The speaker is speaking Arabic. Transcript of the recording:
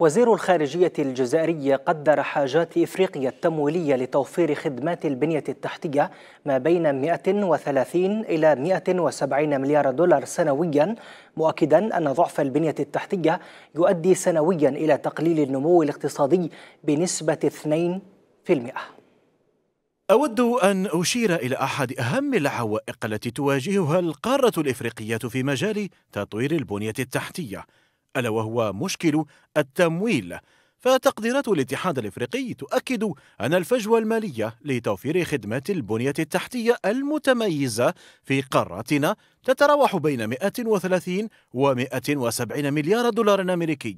وزير الخارجية الجزائري قدر حاجات إفريقيا التمويلية لتوفير خدمات البنية التحتية ما بين 130 إلى 170 مليار دولار سنويا مؤكدا أن ضعف البنية التحتية يؤدي سنويا إلى تقليل النمو الاقتصادي بنسبة 2%. أود أن أشير إلى أحد أهم العوائق التي تواجهها القارة الإفريقية في مجال تطوير البنية التحتية ألا وهو مشكل التمويل فتقديرات الاتحاد الافريقي تؤكد ان الفجوه الماليه لتوفير خدمات البنيه التحتيه المتميزه في قارتنا تتراوح بين 130 و 170 مليار دولار امريكي